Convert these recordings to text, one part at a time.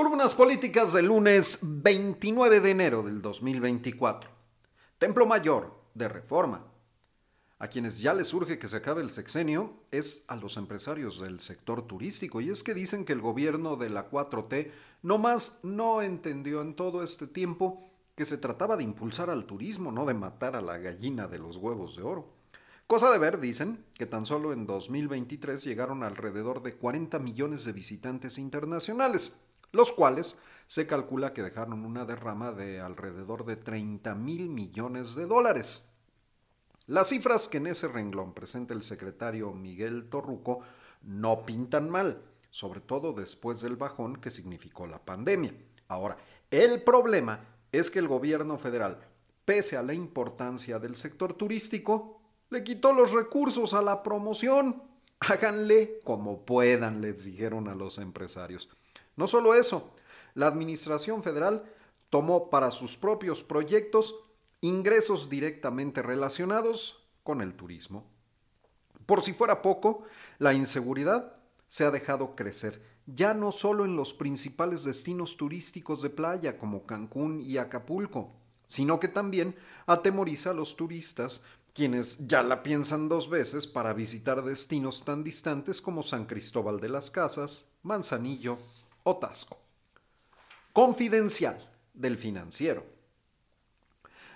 Columnas políticas del lunes 29 de enero del 2024. Templo Mayor de Reforma. A quienes ya les urge que se acabe el sexenio es a los empresarios del sector turístico. Y es que dicen que el gobierno de la 4T nomás no entendió en todo este tiempo que se trataba de impulsar al turismo, no de matar a la gallina de los huevos de oro. Cosa de ver, dicen, que tan solo en 2023 llegaron alrededor de 40 millones de visitantes internacionales, los cuales se calcula que dejaron una derrama de alrededor de 30 mil millones de dólares. Las cifras que en ese renglón presenta el secretario Miguel Torruco no pintan mal, sobre todo después del bajón que significó la pandemia. Ahora, el problema es que el gobierno federal, pese a la importancia del sector turístico, le quitó los recursos a la promoción. Háganle como puedan, les dijeron a los empresarios. No solo eso, la Administración Federal tomó para sus propios proyectos ingresos directamente relacionados con el turismo. Por si fuera poco, la inseguridad se ha dejado crecer, ya no solo en los principales destinos turísticos de playa como Cancún y Acapulco, sino que también atemoriza a los turistas quienes ya la piensan dos veces para visitar destinos tan distantes como San Cristóbal de las Casas, Manzanillo o Confidencial del financiero.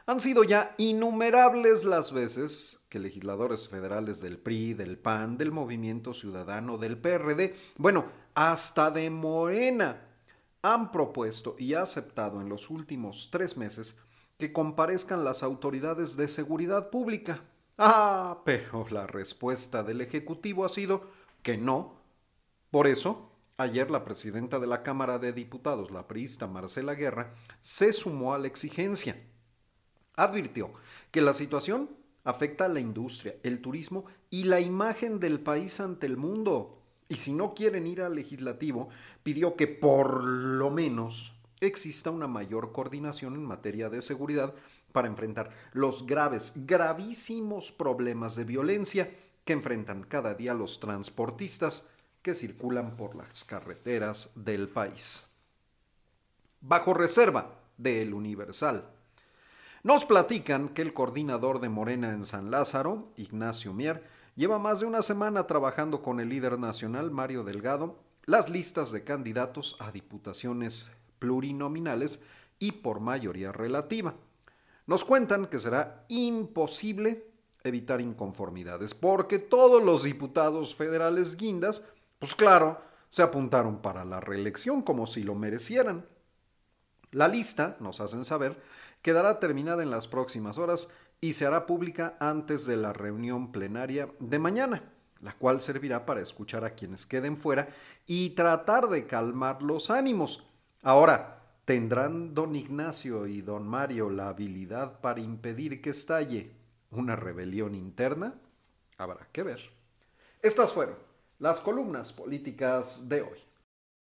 Han sido ya innumerables las veces que legisladores federales del PRI, del PAN, del Movimiento Ciudadano, del PRD, bueno, hasta de Morena, han propuesto y aceptado en los últimos tres meses que comparezcan las autoridades de seguridad pública. Ah, pero la respuesta del Ejecutivo ha sido que no. Por eso, Ayer la presidenta de la Cámara de Diputados, la priista Marcela Guerra, se sumó a la exigencia. Advirtió que la situación afecta a la industria, el turismo y la imagen del país ante el mundo. Y si no quieren ir al legislativo, pidió que por lo menos exista una mayor coordinación en materia de seguridad para enfrentar los graves, gravísimos problemas de violencia que enfrentan cada día los transportistas que circulan por las carreteras del país. Bajo reserva del Universal. Nos platican que el coordinador de Morena en San Lázaro, Ignacio Mier, lleva más de una semana trabajando con el líder nacional Mario Delgado las listas de candidatos a diputaciones plurinominales y por mayoría relativa. Nos cuentan que será imposible evitar inconformidades, porque todos los diputados federales guindas pues claro, se apuntaron para la reelección como si lo merecieran. La lista, nos hacen saber, quedará terminada en las próximas horas y se hará pública antes de la reunión plenaria de mañana, la cual servirá para escuchar a quienes queden fuera y tratar de calmar los ánimos. Ahora, ¿tendrán don Ignacio y don Mario la habilidad para impedir que estalle una rebelión interna? Habrá que ver. Estas fueron las columnas políticas de hoy.